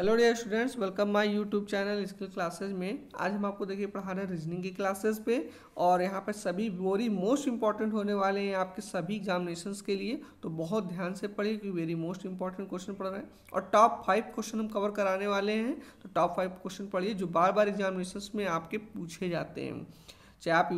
hello dear students welcome my YouTube channel skill classes में आज हम आपको देखिए पढ़ा रहे हैं रीजनिंग की क्लासेस पे और यहाँ पर सभी वेरी मोस्ट इंपॉर्टेंट होने वाले हैं आपके सभी एग्जामिनेशंस के लिए तो बहुत ध्यान से पढ़िए क्योंकि वेरी मोस्ट इंपॉर्टेंट क्वेश्चन पढ़ रहे हैं और टॉप फाइव क्वेश्चन हम कवर कराने वाले हैं तो टॉप फाइव क्वेश्चन पढ़िए जो बार बार एग्जामिनेशन में आपके पूछे जाते हैं चाहे आप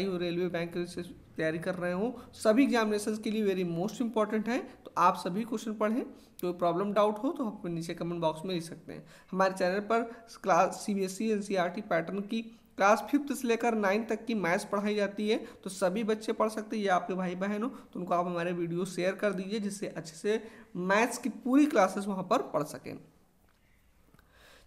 यू हो रेलवे बैंक से तैयारी कर रहे हो सभी एग्जामिनेशन के लिए वेरी मोस्ट इंपॉर्टेंट है आप सभी क्वेश्चन पढ़ें कोई प्रॉब्लम डाउट हो तो आप नीचे कमेंट बॉक्स में लिख सकते हैं हमारे चैनल पर class C B S C N C R T pattern की क्लास फिफ्थ से लेकर नाइन्थ तक की मैथ्स पढ़ाई जाती है तो सभी बच्चे पढ़ सकते हैं या आपके भाई बहन हो तो उनको आप हमारे वीडियो शेयर कर दीजिए जिससे अच्छे से मैथ्स की पूरी क्लासेस वहाँ पर पढ़ सकें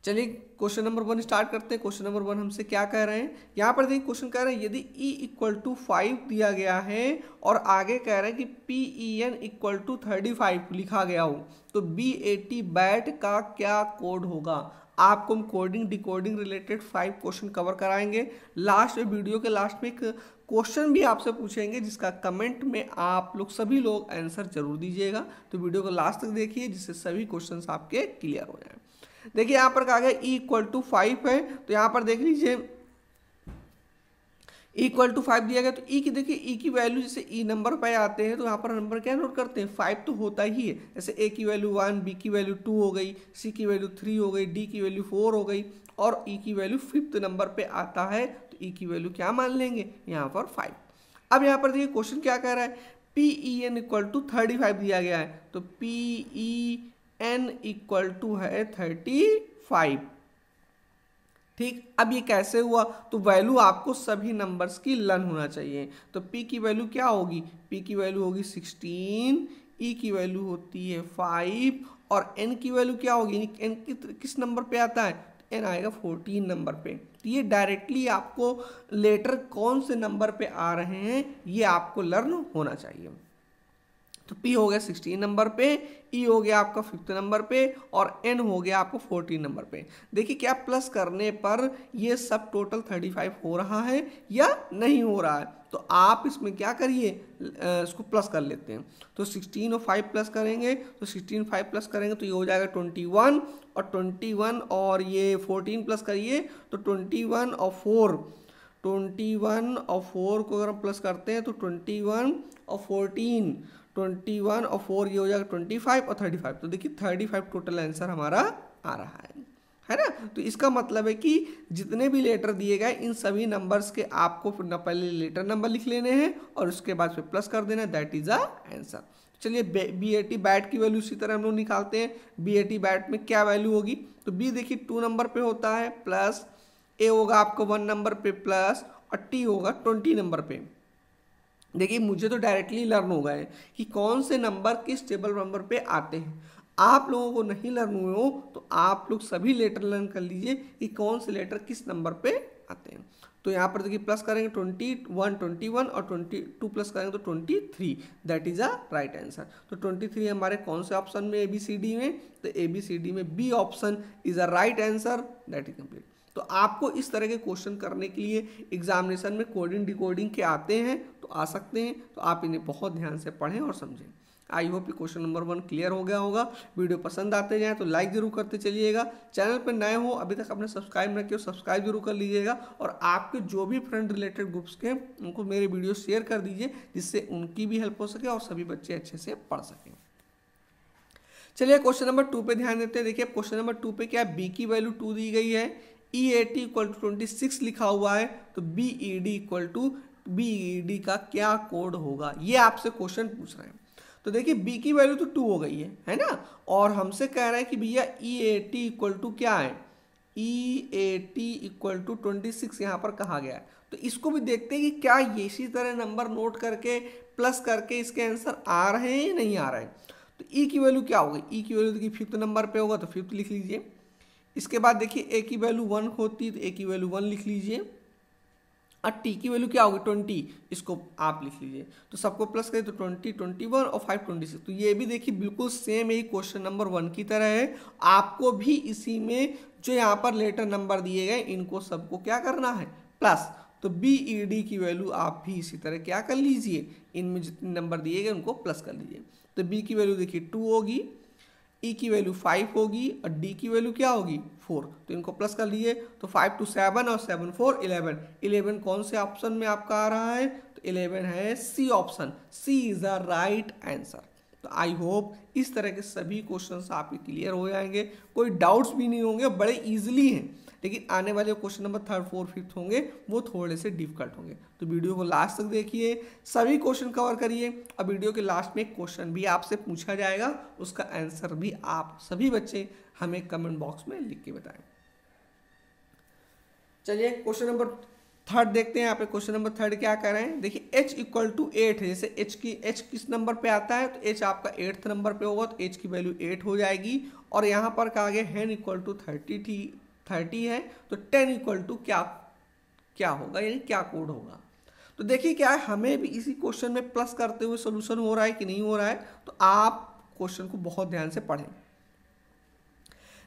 चलिए क्वेश्चन नंबर वन स्टार्ट करते हैं क्वेश्चन नंबर वन हमसे क्या कह रहे हैं यहाँ पर देखिए क्वेश्चन कह रहे हैं यदि ई इक्वल टू फाइव दिया गया है और आगे कह रहे हैं कि P E N equal to thirty five लिखा गया हो तो बी ए टी बैट का क्या कोड होगा आपको हम coding decoding related five question cover कराएंगे लास्ट में वीडियो के लास्ट में एक क्वेश्चन भी आपसे पूछेंगे जिसका कमेंट में आप लोग सभी लोग आंसर जरूर दीजिएगा तो वीडियो को लास्ट तक देखिए जिससे सभी क्वेश्चन आपके क्लियर हो जाए देखिए यहाँ पर कहा गया ई इक्वल टू फाइव है तो यहाँ पर देख लीजिए इक्वल टू फाइव दिया गया तो ई e की देखिए ई e की वैल्यू जैसे ई e नंबर पे आते हैं तो यहाँ पर नंबर क्या नोट करते हैं फाइव तो होता ही है जैसे ए की वैल्यू वन बी की वैल्यू टू हो गई सी की वैल्यू थ्री हो गई डी की वैल्यू फोर हो गई और ई की वैल्यू फिफ्थ नंबर पे आता है तो ई की वैल्यू क्या मान लेंगे यहाँ पर फाइव अब यहाँ पर देखिए क्वेश्चन क्या कह रहा है P E N equal to thirty five दिया गया है तो P E N equal to है थर्टी फाइव ठीक अब ये कैसे हुआ तो वैल्यू आपको सभी नंबर्स की लर्न होना चाहिए तो पी की वैल्यू क्या होगी पी की वैल्यू होगी सिक्सटीन e की वैल्यू होती है फाइव और एन की वैल्यू क्या होगी एन किस नंबर पे आता है एन आएगा फोर्टीन नंबर पे तो ये डायरेक्टली आपको लेटर कौन से नंबर पे आ रहे हैं ये आपको लर्न होना चाहिए तो पी हो गया सिक्सटीन नंबर पे ई e हो गया आपका फिफ्थ नंबर पे और एन हो गया आपको फोर्टीन नंबर पे देखिए क्या प्लस करने पर ये सब टोटल थर्टी फाइव हो रहा है या नहीं हो रहा है तो आप इसमें क्या करिए इसको प्लस कर लेते हैं तो सिक्सटीन और फाइव प्लस करेंगे तो सिक्सटीन फाइव प्लस करेंगे तो ये हो जाएगा ट्वेंटी वन और ट्वेंटी वन और ये फोर्टीन प्लस करिए तो ट्वेंटी वन और फोर ट्वेंटी वन और फोर को अगर हम प्लस करते हैं तो ट्वेंटी वन और फोर्टीन ट्वेंटी वन और फोर ये हो जाएगा ट्वेंटी फाइव और थर्टी फाइव तो देखिए थर्टी फाइव टोटल आंसर हमारा आ रहा है है ना तो इसका मतलब है कि जितने भी लेटर दिए गए इन सभी नंबर्स के आपको पहले लेटर नंबर लिख लेने हैं और उसके बाद फिर प्लस कर देना दैट इज़ अ आंसर चलिए बी ए टी बैट की वैल्यू इसी तरह हम लोग निकालते हैं बी ए टी बैट में क्या वैल्यू होगी तो बी देखिए टू नंबर पे होता है प्लस ए होगा आपको वन नंबर पे प्लस और टी होगा ट्वेंटी नंबर पे देखिए मुझे तो डायरेक्टली लर्न हो गए कि कौन से नंबर किस टेबल नंबर पे आते हैं आप लोगों को नहीं लर्न हुए हो तो आप लोग सभी लेटर लर्न कर लीजिए कि कौन से लेटर किस नंबर पे आते हैं तो यहाँ पर देखिए प्लस करेंगे ट्वेंटी वन ट्वेंटी वन और ट्वेंटी टू प्लस करेंगे तो twenty three that is a right answer तो ट्वेंटी थ्री हमारे कौन से ऑप्शन में ए बी सी डी में तो ए बी सी डी में B option is a right answer that is complete तो आपको इस तरह के क्वेश्चन करने के लिए एग्जामिनेशन में कोडिंग डिकोडिंग के आते हैं तो आ सकते हैं तो आप इन्हें बहुत ध्यान से पढ़ें और समझें आई होप ये क्वेश्चन नंबर वन क्लियर हो गया होगा वीडियो पसंद आते जाए तो लाइक जरूर करते चलिएगा चैनल पर नए हो अभी तक अपने सब्सक्राइब न किया सब्सक्राइब जरूर कर लीजिएगा और आपके जो भी फ्रेंड रिलेटेड ग्रुप्स के उनको मेरे वीडियो शेयर कर दीजिए जिससे उनकी भी हेल्प हो सके और सभी बच्चे अच्छे से पढ़ सकें चलिए क्वेश्चन नंबर टू पे ध्यान देते हैं देखिए क्वेश्चन नंबर टू पे क्या बी की वैल्यू टू दी गई है E A T equal to twenty six लिखा हुआ है तो B E D equal to B E D का क्या कोड होगा ये आपसे क्वेश्चन पूछ रहे हैं तो देखिए बी की वैल्यू तो टू हो गई है है ना और हमसे कह रहा है कि भैया E A T equal to क्या है E A T equal to twenty six यहाँ पर कहा गया है तो इसको भी देखते हैं कि क्या ये इसी तरह नंबर नोट करके प्लस करके इसके आंसर आ रहे हैं या नहीं आ रहे हैं तो ई e की वैल्यू क्या होगी ई e की वैल्यू तो देखिए फिफ्थ नंबर पे होगा तो फिफ्थ लिख लीजिए इसके बाद देखिए ए की वैल्यू वन होती है तो ए की वैल्यू वन लिख लीजिए और टी की वैल्यू क्या होगी ट्वेंटी इसको आप लिख लीजिए तो सबको प्लस करें तो ट्वेंटी ट्वेंटी वन और फाइव ट्वेंटी सिक्स तो ये भी देखिए बिल्कुल सेम यही क्वेश्चन नंबर वन की तरह है आपको भी इसी में जो यहाँ पर लेटर नंबर दिए गए इनको सबको क्या करना है प्लस तो बी ई डी की वैल्यू आप भी इसी तरह क्या कर लीजिए इनमें जितने नंबर दिए गए उनको प्लस कर लीजिए तो बी की वैल्यू देखिए टू होगी ई e की वैल्यू फाइव होगी और डी की वैल्यू क्या होगी फोर तो इनको प्लस कर लिए तो फाइव टू सेवन और सेवन फोर इलेवन इलेवन कौन से ऑप्शन में आपका आ रहा है तो इलेवन है C option C is the right answer तो आई होप इस तरह के सभी क्वेश्चंस आपके क्लियर हो जाएंगे कोई डाउट्स भी नहीं होंगे बड़े ईजिली हैं लेकिन आने वाले question number third fourth fifth होंगे वो थोड़े से डिफिकल्ट होंगे तो वीडियो को लास्ट तक देखिए सभी क्वेश्चन कवर करिए और वीडियो के लास्ट में क्वेश्चन भी आपसे पूछा जाएगा उसका आंसर भी आप सभी बच्चे हमें कमेंट बॉक्स में लिख के बताएं चलिए क्वेश्चन नंबर थर्ड देखते हैं यहाँ पे क्वेश्चन नंबर थर्ड क्या कह रहे हैं देखिए h इक्वल टू एट है जैसे h की h किस नंबर पे आता है तो h आपका एट्थ नंबर पे होगा तो h की वैल्यू एट हो जाएगी और यहाँ पर कहा गया हैन इक्वल टू थर्टी थी थर्टी है तो टेन इक्वल टू क्या क्या होगा यानी क्या कोड होगा तो देखिए क्या है हमें भी इसी क्वेश्चन में प्लस करते हुए सोल्यूशन हो रहा है कि नहीं हो रहा है तो आप क्वेश्चन को बहुत ध्यान से पढ़ें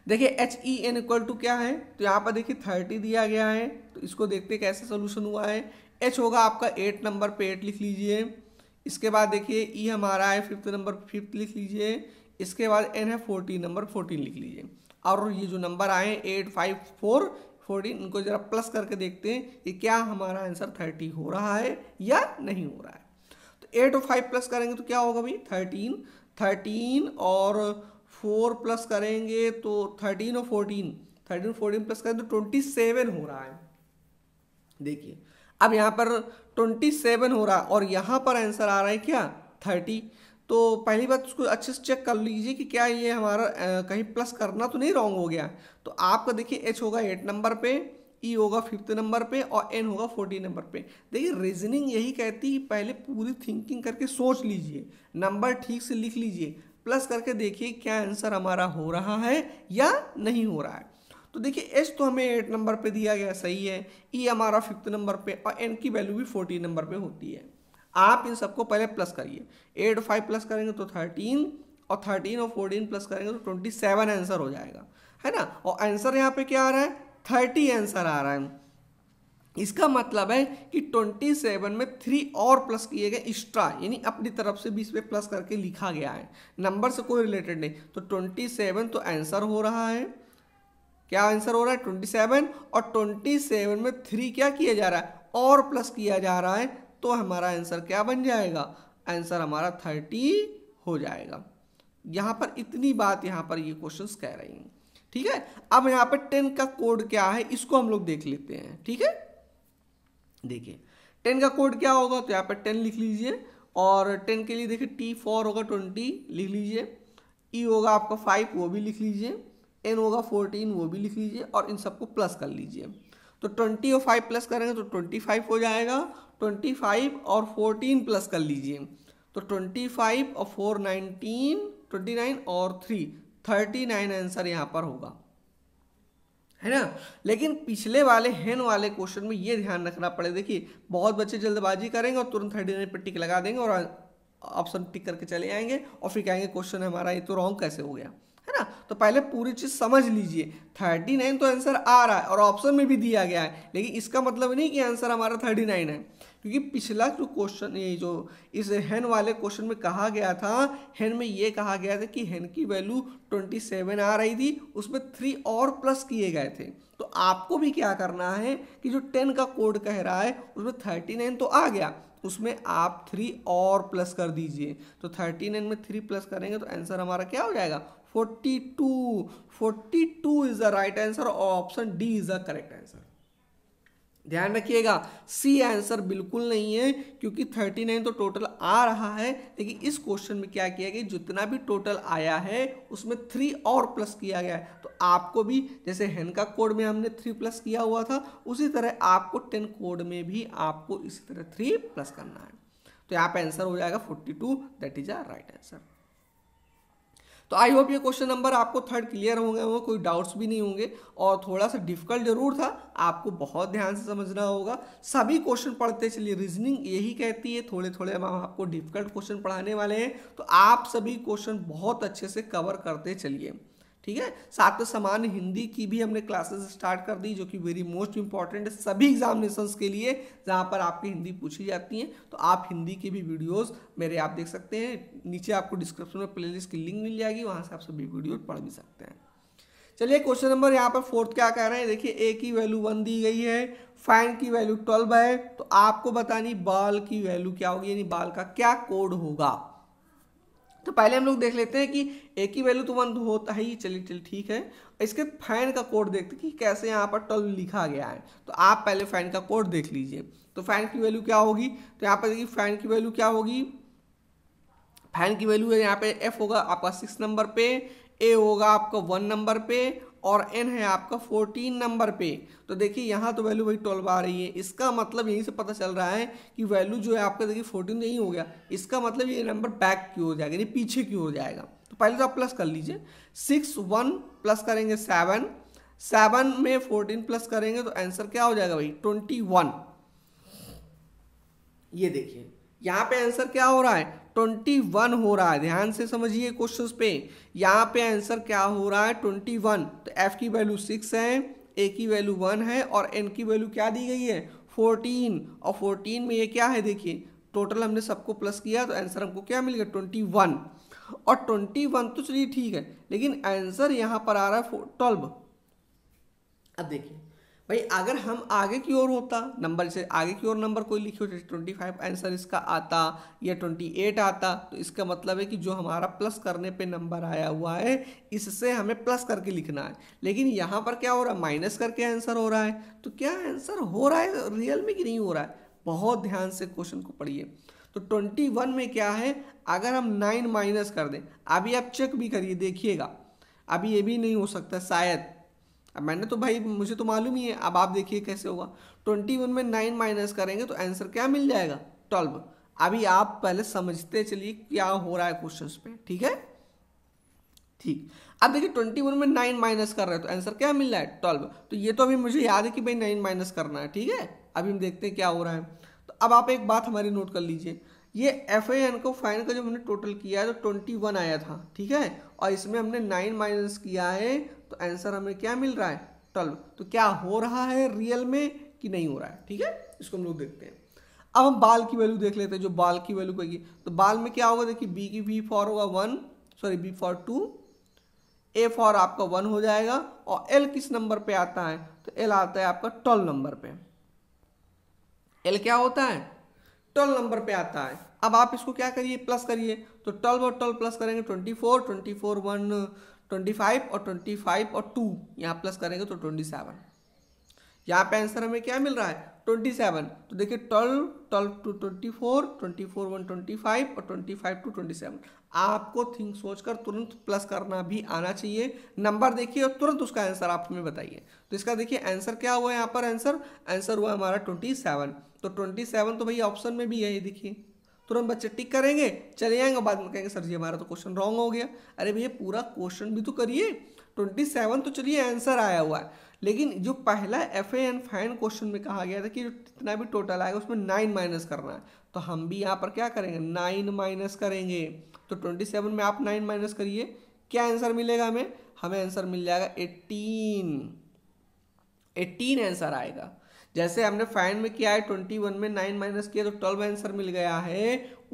देखिए H E N equal to क्या है तो यहाँ पर देखिए थर्टी दिया गया है तो इसको देखते कैसे सोल्यूशन हुआ है एच होगा आपका एट नंबर पे एट लिख लीजिए इसके बाद देखिए ई e हमारा है फिफ्थ नंबर फिफ्थ लिख लीजिए इसके बाद एन है फोर्टीन नंबर फोर्टीन लिख लीजिए और ये जो नंबर आए एट फाइव फोर फोर्टीन इनको ज़रा प्लस करके देखते हैं कि क्या हमारा आंसर थर्टी हो रहा है या नहीं हो रहा है तो एट और फाइव प्लस करेंगे तो क्या होगा भाई थर्टीन थर्टीन और फोर प्लस करेंगे तो थर्टीन और फोर्टीन थर्टीन और फोर्टीन प्लस करें तो ट्वेंटी सेवन हो रहा है देखिए अब यहाँ पर ट्वेंटी सेवन हो रहा है और यहाँ पर आंसर आ रहा है क्या थर्टी तो पहली बात उसको अच्छे से चेक कर लीजिए कि क्या ये हमारा कहीं प्लस करना तो नहीं रॉन्ग हो गया तो आपका देखिए एच होगा एट नंबर पे ई e होगा फिफ्थ नंबर पे और एन होगा फोर्टीन नंबर पे देखिए रीजनिंग यही कहती है कि पहले पूरी थिंकिंग करके सोच लीजिए नंबर ठीक से लिख लीजिए प्लस करके देखिए क्या आंसर हमारा हो रहा है या नहीं हो रहा है तो देखिए एच तो हमें एट नंबर पे दिया गया सही है ई e हमारा फिफ्थ नंबर पे और एन की वैल्यू भी फोर्टीन नंबर पे होती है आप इन सबको पहले प्लस करिए एट फाइव प्लस करेंगे तो थर्टीन और थर्टीन और फोर्टीन प्लस करेंगे तो ट्वेंटी सेवन आंसर हो जाएगा है ना और आंसर यहाँ पे क्या आ रहा है थर्टी आंसर आ रहा है इसका मतलब है कि ट्वेंटी सेवन में थ्री और प्लस किए गए एक्स्ट्रा यानी अपनी तरफ से बीस पे प्लस करके लिखा गया है नंबर से कोई रिलेटेड नहीं तो सेवन तो आंसर हो रहा है क्या आंसर हो रहा है 27 और 27 में थ्री क्या किया जा रहा है और प्लस किया जा रहा है तो हमारा आंसर क्या बन जाएगा आंसर हमारा थर्टी हो जाएगा यहाँ पर इतनी बात यहाँ पर ये यह क्वेश्चंस कह रही हैं ठीक है अब यहाँ पर टेन का कोड क्या है इसको हम लोग देख लेते हैं ठीक है देखिए टेन का कोड क्या होगा तो यहाँ पर टेन लिख लीजिए और टेन के लिए देखिए टी फोर होगा ट्वेंटी लिख लीजिए ई e होगा आपका फाइव वो भी लिख लीजिए एन होगा फोर्टीन वो भी लिख लीजिए और इन सबको प्लस कर लीजिए तो ट्वेंटी और फाइव प्लस करेंगे तो ट्वेंटी फाइव हो जाएगा ट्वेंटी फाइव और फोर्टीन प्लस कर लीजिए तो ट्वेंटी फाइव और फोर नाइनटीन ट्वेंटी नाइन और थ्री थर्टी नाइन आंसर यहाँ पर होगा है ना लेकिन पिछले वाले हैन वाले क्वेश्चन में ये ध्यान रखना पड़े देखिए बहुत बच्चे जल्दबाजी करेंगे और तुरंत थर्टी नाइन पर टिक लगा देंगे और ऑप्शन टिक करके चले आएंगे और फिर कहेंगे क्वेश्चन हमारा ये तो रॉन्ग कैसे हो गया है ना तो पहले पूरी चीज़ समझ लीजिए थर्टी नाइन तो आंसर आ रहा है और ऑप्शन में भी दिया गया है लेकिन इसका मतलब नहीं कि आंसर हमारा थर्टी नाइन है क्योंकि पिछला जो क्वेश्चन ये जो इस हैन वाले क्वेश्चन में कहा गया था हैन में ये कहा गया था कि हैन की वैल्यू ट्वेंटी सेवन आ रही थी उसमें थ्री और प्लस किए गए थे तो आपको भी क्या करना है कि जो टेन का कोड कह रहा है उसमें थर्टी नाइन तो आ गया उसमें आप थ्री और प्लस कर दीजिए तो थर्टी नाइन में थ्री प्लस करेंगे तो आंसर हमारा क्या हो जाएगा forty two is the right answer और option D is the correct answer ध्यान रखिएगा सी आंसर बिल्कुल नहीं है क्योंकि थर्टी नाइन तो टोटल आ रहा है लेकिन इस क्वेश्चन में क्या किया गया जितना भी टोटल आया है उसमें थ्री और प्लस किया गया है तो आपको भी जैसे हेनका कोड में हमने थ्री प्लस किया हुआ था उसी तरह आपको टेन कोड में भी आपको इसी तरह थ्री प्लस करना है तो यहाँ पे आंसर हो जाएगा forty two that is a right answer तो आई होप ये क्वेश्चन नंबर आपको थर्ड क्लियर होंगे होंगे कोई डाउट्स भी नहीं होंगे और थोड़ा सा डिफिकल्ट जरूर था आपको बहुत ध्यान से समझना होगा सभी क्वेश्चन पढ़ते चलिए रीजनिंग यही कहती है थोड़े थोड़े हम आपको डिफिकल्ट क्वेश्चन पढ़ाने वाले हैं तो आप सभी क्वेश्चन बहुत अच्छे से कवर करते चलिए ठीक है साथ में समान हिंदी की भी हमने क्लासेस स्टार्ट कर दी जो कि वेरी मोस्ट इंपॉर्टेंट है सभी एग्जामिनेशन के लिए जहाँ पर आपकी हिंदी पूछी जाती है तो आप हिंदी की भी वीडियोस मेरे आप देख सकते हैं नीचे आपको डिस्क्रिप्शन में प्लेलिस्ट की लिंक मिल जाएगी वहाँ से आप सभी वीडियो पढ़ भी सकते हैं चलिए क्वेश्चन नंबर यहाँ पर फोर्थ क्या कह रहे हैं देखिए ए की वैल्यू वन दी गई है फाइन की वैल्यू ट्वेल्व है तो आपको बतानी बाल की वैल्यू क्या होगी यानी बाल का क्या कोड होगा तो पहले हम लोग देख लेते हैं कि ए की वैल्यू तो वन होता ही चलिए चलिए ठीक है इसके फैन का कोड देखते कि कैसे यहाँ पर टल लिखा गया है तो आप पहले फैन का कोड देख लीजिए तो फैन की वैल्यू क्या होगी तो यहाँ पर देखिए फैन की वैल्यू क्या होगी फैन की वैल्यू है यहाँ पे एफ होगा आपका सिक्स नंबर पे ए होगा आपका वन नंबर पे और एन है आपका फोर्टीन नंबर पे तो देखिए यहाँ तो वैल्यू वही ट्वेल्व आ रही है इसका मतलब यहीं से पता चल रहा है कि वैल्यू जो है आपका देखिए फोर्टीन तो यही हो गया इसका मतलब ये नंबर बैक क्यों हो जाएगा यानी पीछे क्यों हो जाएगा तो पहले तो आप प्लस कर लीजिए सिक्स वन प्लस करेंगे सेवन सेवन में फोर्टीन प्लस करेंगे तो आंसर क्या हो जाएगा भाई ट्वेंटी वन ये देखिए यहाँ पे आंसर क्या हो रहा है ट्वेंटी वन हो रहा है ध्यान से समझिए क्वेश्चंस पे यहाँ पे आंसर क्या हो रहा है ट्वेंटी वन तो एफ की वैल्यू सिक्स है ए की वैल्यू वन है और एन की वैल्यू क्या दी गई है फोर्टीन और फोर्टीन में ये क्या है देखिए टोटल हमने सबको प्लस किया तो आंसर हमको क्या मिल गया ट्वेंटी वन और ट्वेंटी वन तो चलिए ठीक है लेकिन आंसर यहाँ पर आ रहा है ट्वेल्व अब देखिए भाई अगर हम आगे की ओर होता नंबर से आगे की ओर नंबर कोई लिखे होते ट्वेंटी फाइव आंसर इसका आता या ट्वेंटी एट आता तो इसका मतलब है कि जो हमारा प्लस करने पे नंबर आया हुआ है इससे हमें प्लस करके लिखना है लेकिन यहाँ पर क्या हो रहा है माइनस करके आंसर हो रहा है तो क्या आंसर हो रहा है रियल में कि नहीं हो रहा है बहुत ध्यान से क्वेश्चन को पढ़िए तो ट्वेंटी वन में क्या है अगर हम नाइन माइनस कर दें अभी आप चेक भी करिए देखिएगा अभी ये भी नहीं हो सकता शायद अब मैंने तो भाई मुझे तो मालूम ही है अब आप देखिए कैसे होगा ट्वेंटी वन में नाइन माइनस करेंगे तो आंसर क्या मिल जाएगा ट्वेल्व अभी आप पहले समझते चलिए क्या हो रहा है क्वेश्चन पे ठीक है ठीक अब देखिए ट्वेंटी वन में नाइन माइनस कर रहे हैं तो आंसर क्या मिल रहा है ट्वेल्व तो ये तो अभी मुझे याद है कि भाई नाइन माइनस करना है ठीक है अभी हम देखते हैं क्या हो रहा है तो अब आप एक बात हमारी नोट कर लीजिए ये एफ ए एन को फाइन का जब हमने टोटल किया है तो ट्वेंटी वन आया था ठीक है और इसमें हमने नाइन माइनस किया है तो आंसर हमें क्या मिल रहा है ट्वेल्व तो क्या हो रहा है रियल में कि नहीं हो रहा है ठीक है इसको हम लोग देखते हैं अब हम बाल की वैल्यू देख लेते हैं जो बाल की वैल्यू कहेगी तो बाल में क्या होगा देखिए बी की वी फॉर होगा one sorry B four two A four आपका वन हो जाएगा और एल किस नंबर पे आता है तो एल आता है आपका ट्वेल्व नंबर पे एल क्या होता है ट्वेल्व नंबर पे आता है अब आप इसको क्या करिए प्लस करिए तो ट्वेल्व और ट्वेल्व प्लस करेंगे twenty four twenty four one twenty five और ट्वेंटी फाइव और टू यहाँ प्लस करेंगे तो ट्वेंटी सेवन यहाँ पे आंसर हमें क्या मिल रहा है ट्वेंटी सेवन तो देखिए twelve twelve two twenty four twenty four one twenty five और twenty five two twenty seven आपको थिंक सोच कर तुरंत प्लस करना भी आना चाहिए नंबर देखिए और तुरंत उसका आंसर आप हमें बताइए तो इसका देखिए आंसर क्या हुआ यहाँ पर आंसर आंसर हुआ हमारा ट्वेंटी सेवन तो ट्वेंटी सेवन तो भैया ऑप्शन में भी है ये देखिए तुरंत बच्चे टिक करेंगे चले जाएंगे बाद में कहेंगे सर जी हमारा तो क्वेश्चन रॉन्ग हो गया अरे भैया पूरा क्वेश्चन भी तो करिए ट्वेंटी सेवन तो चलिए आंसर आया हुआ है लेकिन जो पहला एफ एंड फाइन क्वेश्चन में कहा गया था कि जो जितना भी टोटल आएगा उसमें नाइन माइनस करना है तो हम भी यहाँ पर क्या करेंगे नाइन माइनस करेंगे तो ट्वेंटी सेवन में आप नाइन माइनस करिए क्या आंसर मिलेगा हमें हमें आंसर मिल जाएगा एटीन एटीन आंसर आएगा जैसे हमने फाइन में किया है ट्वेंटी वन में नाइन माइनस किया तो ट्वेल्व आंसर मिल गया है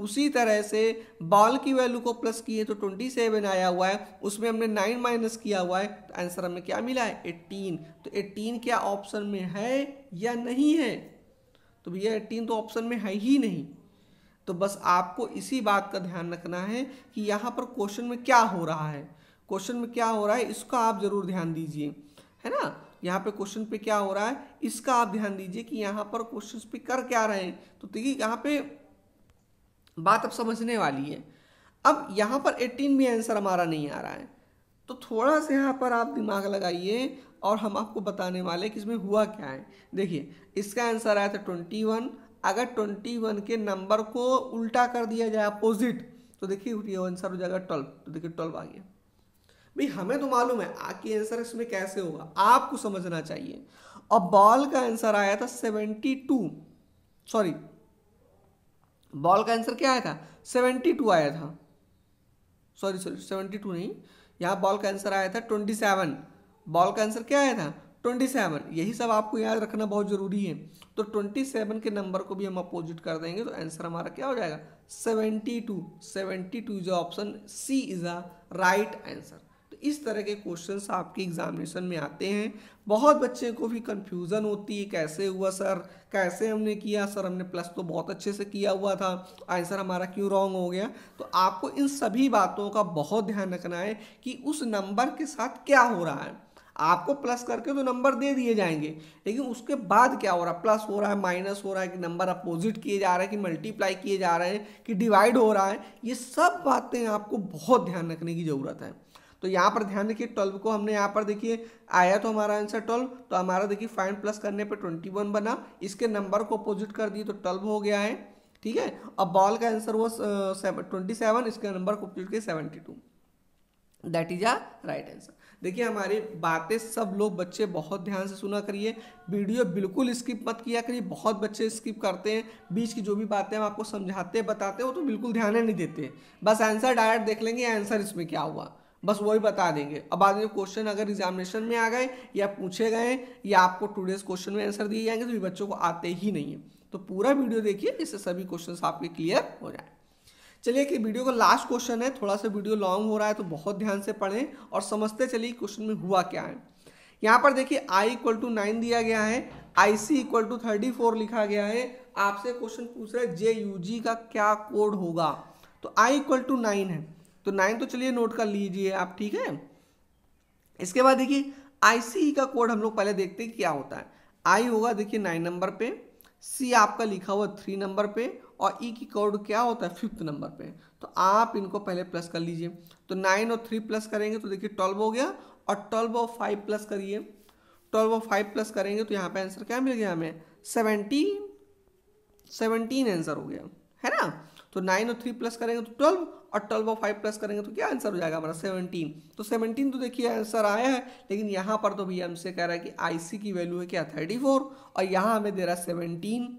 उसी तरह से बॉल की वैल्यू को प्लस किए तो ट्वेंटी सेवन आया हुआ है उसमें हमने नाइन माइनस किया हुआ है तो आंसर हमें क्या मिला है एट्टीन तो एट्टीन क्या ऑप्शन में है या नहीं है तो भैया एट्टीन तो ऑप्शन में है ही नहीं तो बस आपको इसी बात का ध्यान रखना है कि यहाँ पर क्वेश्चन में क्या हो रहा है क्वेश्चन में क्या हो रहा है इसका आप ज़रूर ध्यान दीजिए है ना यहाँ पे क्वेश्चन पे क्या हो रहा है इसका आप ध्यान दीजिए कि यहाँ पर क्वेश्चन पे कर क्या रहे हैं तो देखिए यहाँ पे बात अब समझने वाली है अब यहाँ पर 18 भी आंसर हमारा नहीं आ रहा है तो थोड़ा सा यहाँ पर आप दिमाग लगाइए और हम आपको बताने वाले कि इसमें हुआ क्या है देखिए इसका आंसर आया था ट्वेंटी वन अगर ट्वेंटी वन के नंबर को उल्टा कर दिया जाए अपोजिट तो देखिए आंसर हो जाएगा ट्वेल्व तो देखिए ट्वेल्व आ गया भाई हमें तो मालूम है आपके आंसर इसमें कैसे होगा आपको समझना चाहिए और बॉल का आंसर आया था सेवेंटी टू सॉरी बॉल का आंसर क्या आया था सेवेंटी टू आया था सॉरी सॉरी सेवेंटी टू नहीं यहाँ बॉल का आंसर आया था ट्वेंटी सेवन बॉल का आंसर क्या आया था ट्वेंटी सेवन यही सब आपको याद रखना बहुत ज़रूरी है तो ट्वेंटी सेवन के नंबर को भी हम अपोजिट कर देंगे तो आंसर हमारा क्या हो जाएगा seventy two seventy two is option C is a right answer इस तरह के क्वेश्चंस आपके एग्जामिनेशन में आते हैं बहुत बच्चे को भी कंफ्यूजन होती है कैसे हुआ सर कैसे हमने किया सर हमने प्लस तो बहुत अच्छे से किया हुआ था आंसर हमारा क्यों रॉन्ग हो गया तो आपको इन सभी बातों का बहुत ध्यान रखना है कि उस नंबर के साथ क्या हो रहा है आपको प्लस करके तो नंबर दे दिए जाएंगे लेकिन उसके बाद क्या हो रहा है प्लस हो रहा है माइनस हो रहा है कि नंबर अपोजिट किए जा रहे हैं कि मल्टीप्लाई किए जा रहे हैं कि डिवाइड हो रहा है ये सब बातें आपको बहुत ध्यान रखने की ज़रूरत है तो यहाँ पर ध्यान देखिए ट्वेल्व को हमने यहाँ पर देखिए आया तो हमारा आंसर ट्वेल्व तो हमारा देखिए फाइन प्लस करने पर ट्वेंटी वन बना इसके नंबर को अपोजिट कर दिए तो ट्वेल्व हो गया है ठीक है अब बॉल का आंसर वो ट्वेंटी सेवन इसके नंबर को अपोजिट किया seventy two that is a right answer देखिए हमारी बातें सब लोग बच्चे बहुत ध्यान से सुना करिए वीडियो बिल्कुल स्किप मत किया करिए बहुत बच्चे स्किप करते हैं बीच की जो भी बातें हम आपको समझाते बताते वो तो बिल्कुल ध्यान नहीं देते बस आंसर डायरेक्ट देख लेंगे आंसर इसमें क्या हुआ बस वही बता देंगे अब बाद में क्वेश्चन अगर एग्जामिनेशन में आ गए या पूछे गए या आपको टूडेज क्वेश्चन में आंसर दिए जाएंगे तो भी बच्चों को आते ही नहीं है तो पूरा वीडियो देखिए इससे सभी क्वेश्चन आपके क्लियर हो जाए चलिए कि वीडियो का लास्ट क्वेश्चन है थोड़ा सा वीडियो लॉन्ग हो रहा है तो बहुत ध्यान से पढ़ें और समझते चलिए क्वेश्चन में हुआ क्या है यहाँ पर देखिए आई इक्वल टू नाइन दिया गया है I C equal to thirty four लिखा गया है आपसे क्वेश्चन पूछ रहे जे यू जी का क्या कोड होगा तो आई इक्वल टू नाइन है तो नाइन तो चलिए नोट कर लीजिए आप ठीक है इसके बाद देखिए आईसीई e का कोड हम लोग पहले देखते हैं क्या होता है आई होगा देखिए नाइन नंबर पे सी आपका लिखा हुआ थ्री नंबर पे और ई e की कोड क्या होता है फिफ्थ नंबर पे तो आप इनको पहले प्लस कर लीजिए तो नाइन और थ्री प्लस करेंगे तो देखिए ट्वेल्व हो गया और ट्वेल्व और फाइव प्लस करिए ट्वेल्व और फाइव प्लस करेंगे तो यहाँ पे आंसर क्या मिल गया हमें सेवनटीन सेवनटीन आंसर हो गया है ना तो नाइन और थ्री प्लस करेंगे तो ट्वेल्व और ट्वेल्व और फाइव प्लस करेंगे तो क्या आंसर हो जाएगा हमारा सेवनटीन तो सेवनटीन तो देखिए आंसर आया है लेकिन यहाँ पर तो भैया हमसे कह रहा है कि आई की वैल्यू है क्या थर्टी फोर और यहाँ हमें दे रहा है सेवनटीन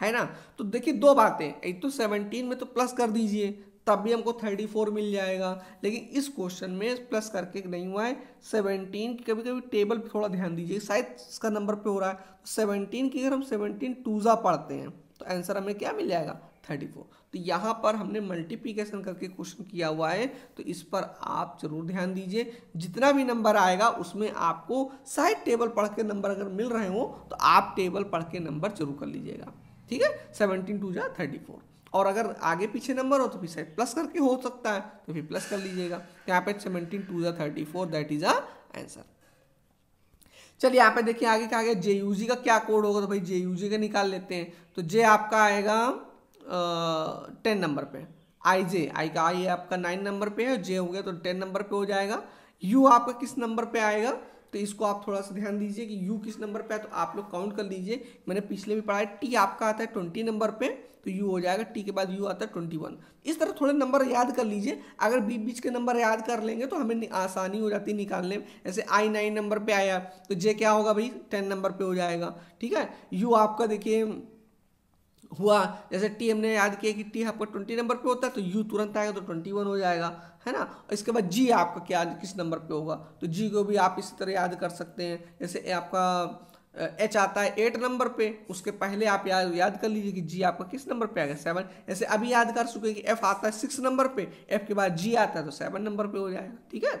है ना तो देखिए दो बातें एक तो सेवनटीन में तो प्लस कर दीजिए तब भी हमको थर्टी फोर मिल जाएगा लेकिन इस क्वेश्चन में प्लस करके नहीं हुआ है सेवनटीन कभी कभी टेबल पर थोड़ा ध्यान दीजिए शायद इसका नंबर पे हो रहा है सेवनटीन तो की अगर हम सेवनटीन टूज़ा पढ़ते हैं तो आंसर हमें क्या मिल जाएगा थर्टी फोर तो यहाँ पर हमने मल्टीप्लीकेशन करके क्वेश्चन किया हुआ है तो इस पर आप जरूर ध्यान दीजिए जितना भी नंबर आएगा उसमें आपको साइड टेबल पढ़ के नंबर अगर मिल रहे हो तो आप टेबल पढ़ के नंबर जरूर कर लीजिएगा ठीक है सेवनटीन टू जा थर्टी फोर और अगर आगे पीछे नंबर हो तो फिर साइड प्लस करके हो सकता है तो फिर प्लस कर लीजिएगा यहाँ पे सेवनटीन टू जा thirty four that is a answer चलिए यहाँ पे देखिए आगे क्या आगे गया जे का क्या कोड होगा तो भाई जे का निकाल लेते हैं तो जे आपका आएगा टेन नंबर पे आई जे आई का आई आपका नाइन नंबर पे है जे हो गया तो टेन नंबर पे हो जाएगा यू आपका किस नंबर पे आएगा तो इसको आप थोड़ा सा ध्यान दीजिए कि यू किस नंबर पे है तो आप लोग काउंट कर लीजिए मैंने पिछले भी पढ़ा है टी आपका आता है ट्वेंटी नंबर पे तो यू हो जाएगा टी के बाद यू आता है ट्वेंटी वन इस तरह थोड़े नंबर याद कर लीजिए अगर बीच बीच के नंबर याद कर लेंगे तो हमें आसानी हो जाती है निकालने में जैसे आई नाइन नंबर पर आया तो जे क्या होगा भाई टेन नंबर पर हो जाएगा ठीक है यू आपका देखिए हुआ जैसे टी हमने याद किया कि टी आपका ट्वेंटी नंबर पे होता है तो यू तुरंत आएगा तो ट्वेंटी वन हो जाएगा है ना इसके बाद जी आपका क्या किस नंबर पे होगा तो जी को भी आप इसी तरह याद कर सकते हैं जैसे आपका एच आता है एट नंबर पे उसके पहले आप याद याद कर लीजिए कि जी आपका किस नंबर पे आएगा सेवन ऐसे अभी याद कर चुके कि एफ आता है सिक्स नंबर पे एफ के बाद जी आता है तो सेवन नंबर पे हो जाएगा ठीक है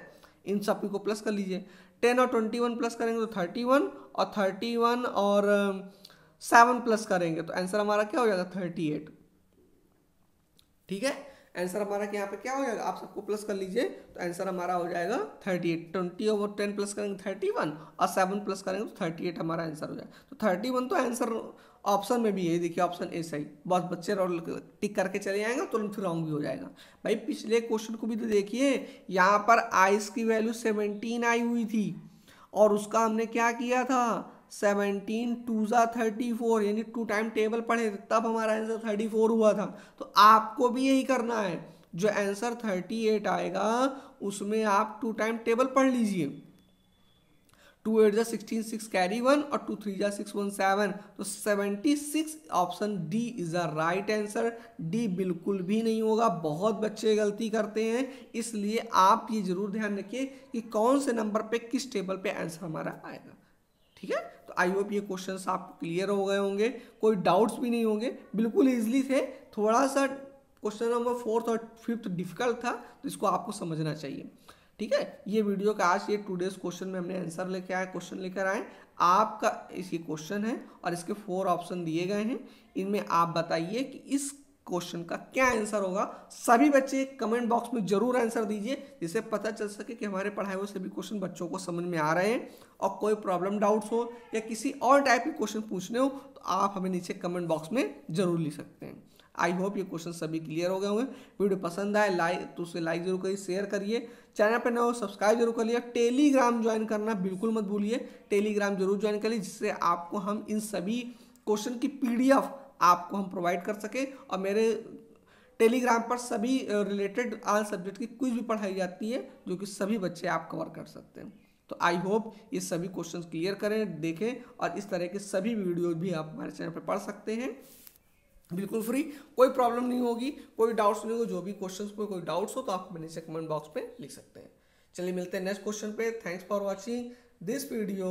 इन सभी को प्लस कर लीजिए टेन और ट्वेंटी वन प्लस करेंगे तो थर्टी वन और थर्टी वन और सेवन प्लस करेंगे तो आंसर हमारा क्या हो जाएगा थर्टी एट ठीक है आंसर हमारा यहाँ पे क्या हो जाएगा आप सबको प्लस कर लीजिए तो आंसर हमारा हो जाएगा thirty eight twenty over ten plus करेंगे तो थर्टी वन और सेवन प्लस करेंगे तो थर्टी एट हमारा आंसर हो जाएगा तो थर्टी वन तो आंसर ऑप्शन में भी है देखिए ऑप्शन ए सही बहुत बच्चे टिक करके चले जाएंगे तुरंत रॉन्ग भी हो जाएगा भाई पिछले क्वेश्चन को भी तो देखिए यहाँ पर आइस की वैल्यू सेवनटीन आई हुई थी और उसका हमने क्या किया था सेवनटीन टू ज़ा थर्टी फोर यानी टू टाइम टेबल पढ़े तब हमारा आंसर थर्टी फोर हुआ था तो आपको भी यही करना है जो आंसर थर्टी एट आएगा उसमें आप टू टाइम टेबल पढ़ लीजिए टू एट ज़ा सिक्सटीन सिक्स कैरी वन और टू थ्री ज़ा सिक्स वन सेवन तो seventy six option D is the right answer D बिल्कुल भी नहीं होगा बहुत बच्चे गलती करते हैं इसलिए आप ये ज़रूर ध्यान रखिए कि कौन से नंबर पे किस टेबल पे आंसर हमारा आएगा ठीक है आई होप ये क्वेश्चन आपको क्लियर हो गए होंगे कोई डाउट्स भी नहीं होंगे बिल्कुल ईजिली थे थोड़ा सा क्वेश्चन नंबर फोर्थ और फिफ्थ डिफिकल्ट था तो इसको आपको समझना चाहिए ठीक है ये वीडियो का आज ये टू डेज क्वेश्चन में हमने आंसर लेके आए क्वेश्चन लेकर आए आपका इसके क्वेश्चन है और इसके फोर ऑप्शन दिए गए हैं इनमें आप बताइए कि इस क्वेश्चन का क्या आंसर होगा सभी बच्चे कमेंट बॉक्स में जरूर आंसर दीजिए जिससे पता चल सके कि हमारे पढ़ाए हुए सभी क्वेश्चन बच्चों को समझ में आ रहे हैं और कोई प्रॉब्लम डाउट्स हो या किसी और टाइप के क्वेश्चन पूछने हो तो आप हमें नीचे कमेंट बॉक्स में जरूर लिख सकते हैं आई होप ये क्वेश्चन सभी क्लियर हो गए होंगे वीडियो पसंद आए लाइक तो उसे लाइक जरूर करिए शेयर करिए चैनल पर नए हो सब्सक्राइब जरूर करिए टेलीग्राम ज्वाइन करना बिल्कुल मत भूलिए टेलीग्राम जरूर ज्वाइन करिए जिससे आपको हम इन सभी क्वेश्चन की पीडीएफ आपको हम प्रोवाइड कर सकें और मेरे टेलीग्राम पर सभी रिलेटेड आल सब्जेक्ट की कुछ भी पढ़ाई जाती है जो कि सभी बच्चे आप कवर कर सकते हैं तो आई होप ये सभी क्वेश्चन क्लियर करें देखें और इस तरह के सभी वीडियो भी आप हमारे चैनल पर पढ़ सकते हैं बिल्कुल फ्री कोई प्रॉब्लम नहीं होगी कोई डाउट्स नहीं हो जो भी क्वेश्चन पर कोई डाउट्स हो तो आप मेरे से कमेंट बॉक्स पर लिख सकते हैं चलिए मिलते हैं नेक्स्ट क्वेश्चन पे thanks for watching this video